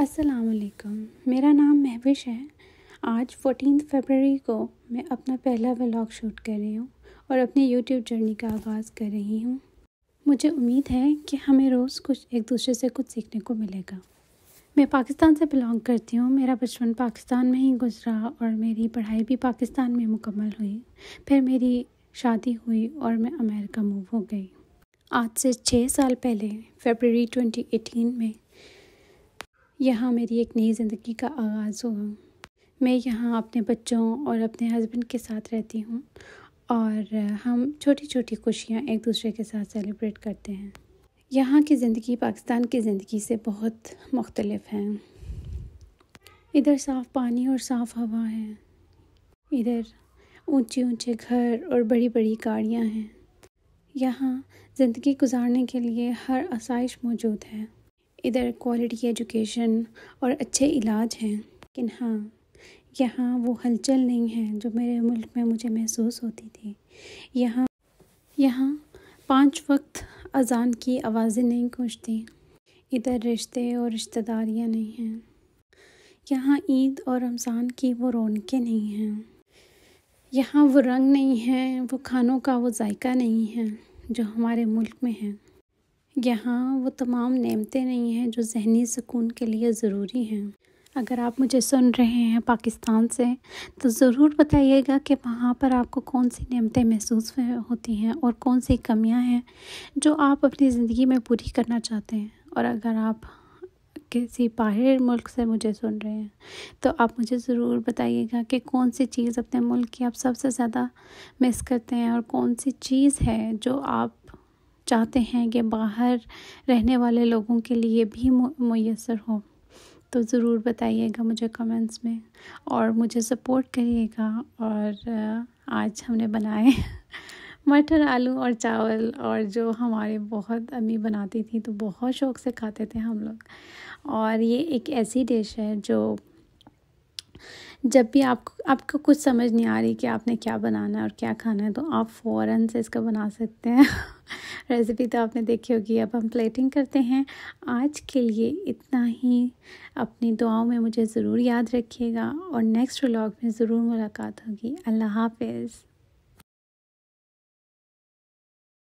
असलकम मेरा नाम महविश है आज फोर्टीन फरवरी को मैं अपना पहला व्लॉग शूट कर रही हूँ और अपनी यूट्यूब जर्नी का आगाज़ कर रही हूँ मुझे उम्मीद है कि हमें रोज़ कुछ एक दूसरे से कुछ सीखने को मिलेगा मैं पाकिस्तान से बिलोंग करती हूँ मेरा बचपन पाकिस्तान में ही गुजरा और मेरी पढ़ाई भी पाकिस्तान में मुकम्मल हुई फिर मेरी शादी हुई और मैं अमेरिका मूव हो गई आज से छः साल पहले फरवरी 2018 में यहाँ मेरी एक नई ज़िंदगी का आगाज़ हुआ मैं यहाँ अपने बच्चों और अपने हस्बैंड के साथ रहती हूँ और हम छोटी छोटी खुशियाँ एक दूसरे के साथ सेलिब्रेट करते हैं यहाँ की ज़िंदगी पाकिस्तान की ज़िंदगी से बहुत मुख्तलफ है इधर साफ़ पानी और साफ़ हवा है इधर ऊंचे ऊंचे घर और बड़ी बड़ी गाड़ियाँ हैं यहाँ ज़िंदगी गुजारने के लिए हर आसाइश मौजूद है इधर क्वालिटी एजुकेशन और अच्छे इलाज हैं लेकिन हाँ यहाँ वो हलचल नहीं है जो मेरे मुल्क में मुझे महसूस होती थी यहाँ यहाँ पांच वक्त अजान की आवाज़ें नहीं गूंजती इधर रिश्ते और रिश्तेदारियाँ नहीं हैं यहाँ ईद और रमज़ान की वो रौनकें नहीं हैं यहाँ वो रंग नहीं है वो खानों का वो जायका नहीं है जो हमारे मुल्क में है यहाँ वो तमाम नेमतें नहीं हैं जो जहनी सुकून के लिए ज़रूरी हैं अगर आप मुझे सुन रहे हैं पाकिस्तान से तो ज़रूर बताइएगा कि वहाँ पर आपको कौन सी नियमतें महसूस होती हैं और कौन सी कमियाँ हैं जो आप अपनी ज़िंदगी में पूरी करना चाहते हैं और अगर आप किसी बाहर मुल्क से मुझे सुन रहे हैं तो आप मुझे ज़रूर बताइएगा कि कौन सी चीज़ अपने मुल्क की आप सबसे ज़्यादा मिस करते हैं और कौन सी चीज़ है जो आप चाहते हैं कि बाहर रहने वाले लोगों के लिए भी मैसर हो तो ज़रूर बताइएगा मुझे कमेंट्स में और मुझे सपोर्ट करिएगा और आज हमने बनाए मटर आलू और चावल और जो हमारे बहुत अम्मी बनाती थी तो बहुत शौक़ से खाते थे हम लोग और ये एक ऐसी डिश है जो जब भी आपको आपको कुछ समझ नहीं आ रही कि आपने क्या बनाना है और क्या खाना है तो आप फ़ौरन से इसका बना सकते हैं रेसिपी तो आपने देखी होगी अब हम प्लेटिंग करते हैं आज के लिए इतना ही अपनी दुआओं में मुझे ज़रूर याद रखिएगा और नेक्स्ट व्लॉग में ज़रूर मुलाकात होगी अल्लाह हाफिज़